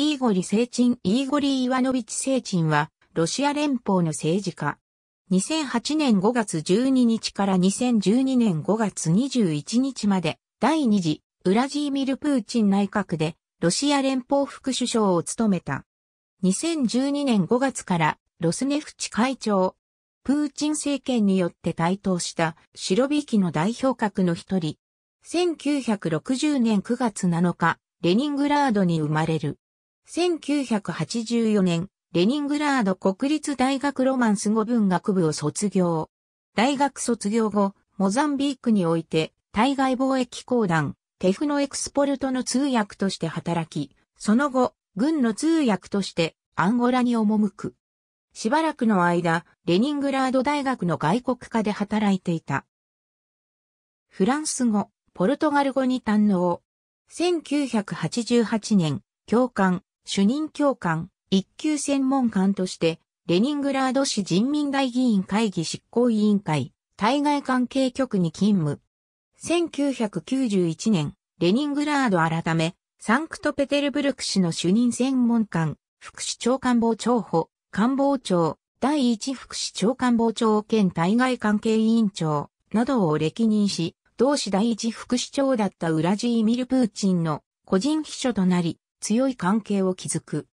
イーゴリ・セ鎮、チン・イーゴリ・イワノビチ・セ鎮チンは、ロシア連邦の政治家。2008年5月12日から2012年5月21日まで、第2次、ウラジーミル・プーチン内閣で、ロシア連邦副首相を務めた。2012年5月から、ロスネフチ会長。プーチン政権によって台頭した、シロビキの代表格の一人。1960年9月7日、レニングラードに生まれる。1984年、レニングラード国立大学ロマンス語文学部を卒業。大学卒業後、モザンビークにおいて、対外貿易公団、テフのエクスポルトの通訳として働き、その後、軍の通訳としてアンゴラに赴く。しばらくの間、レニングラード大学の外国科で働いていた。フランス語、ポルトガル語に堪能。1988年、教官、主任教官、一級専門官として、レニングラード市人民大議員会議執行委員会、対外関係局に勤務。1991年、レニングラード改め、サンクトペテルブルク市の主任専門官、副市長官房長補、官房長、第一副市長官房長兼対外関係委員長などを歴任し、同市第一副市長だったウラジーミル・プーチンの個人秘書となり、強い関係を築く。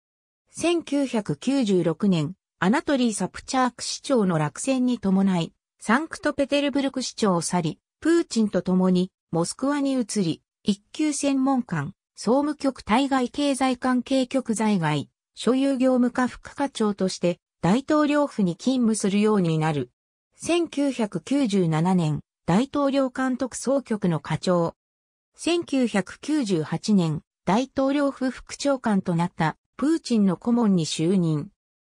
1996年、アナトリー・サプチャーク市長の落選に伴い、サンクトペテルブルク市長を去り、プーチンと共にモスクワに移り、一級専門官、総務局対外経済関係局在外、所有業務課副課長として大統領府に勤務するようになる。1997年、大統領監督総局の課長。1998年、大統領府副長官となったプーチンの顧問に就任。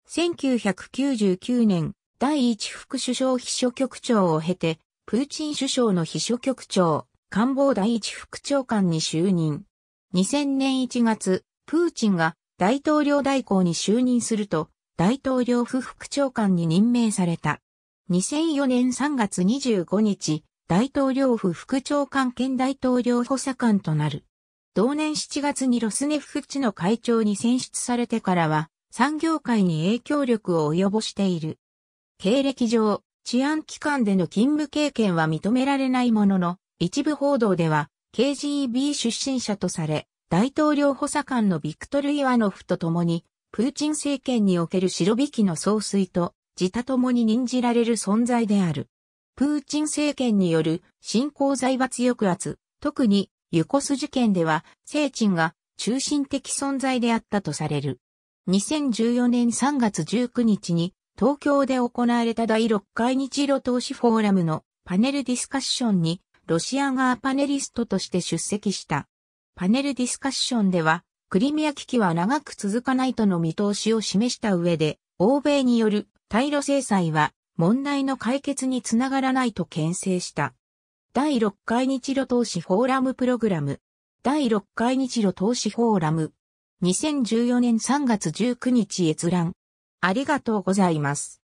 1999年、第一副首相秘書局長を経て、プーチン首相の秘書局長、官房第一副長官に就任。2000年1月、プーチンが大統領代行に就任すると、大統領府副長官に任命された。2004年3月25日、大統領府副長官兼大統領補佐官となる。同年7月にロスネフチの会長に選出されてからは、産業界に影響力を及ぼしている。経歴上、治安機関での勤務経験は認められないものの、一部報道では、KGB 出身者とされ、大統領補佐官のビクトル・イワノフと共に、プーチン政権における白引きの総帥と、自他共に任じられる存在である。プーチン政権による新興財閥抑圧、特にユコス事件では、聖鎮が中心的存在であったとされる。2014年3月19日に東京で行われた第6回日露投資フォーラムのパネルディスカッションにロシア側パネリストとして出席した。パネルディスカッションではクリミア危機は長く続かないとの見通しを示した上で欧米による対露制裁は問題の解決につながらないと牽制した。第6回日露投資フォーラムプログラム。第6回日露投資フォーラム。2014年3月19日閲覧。ありがとうございます。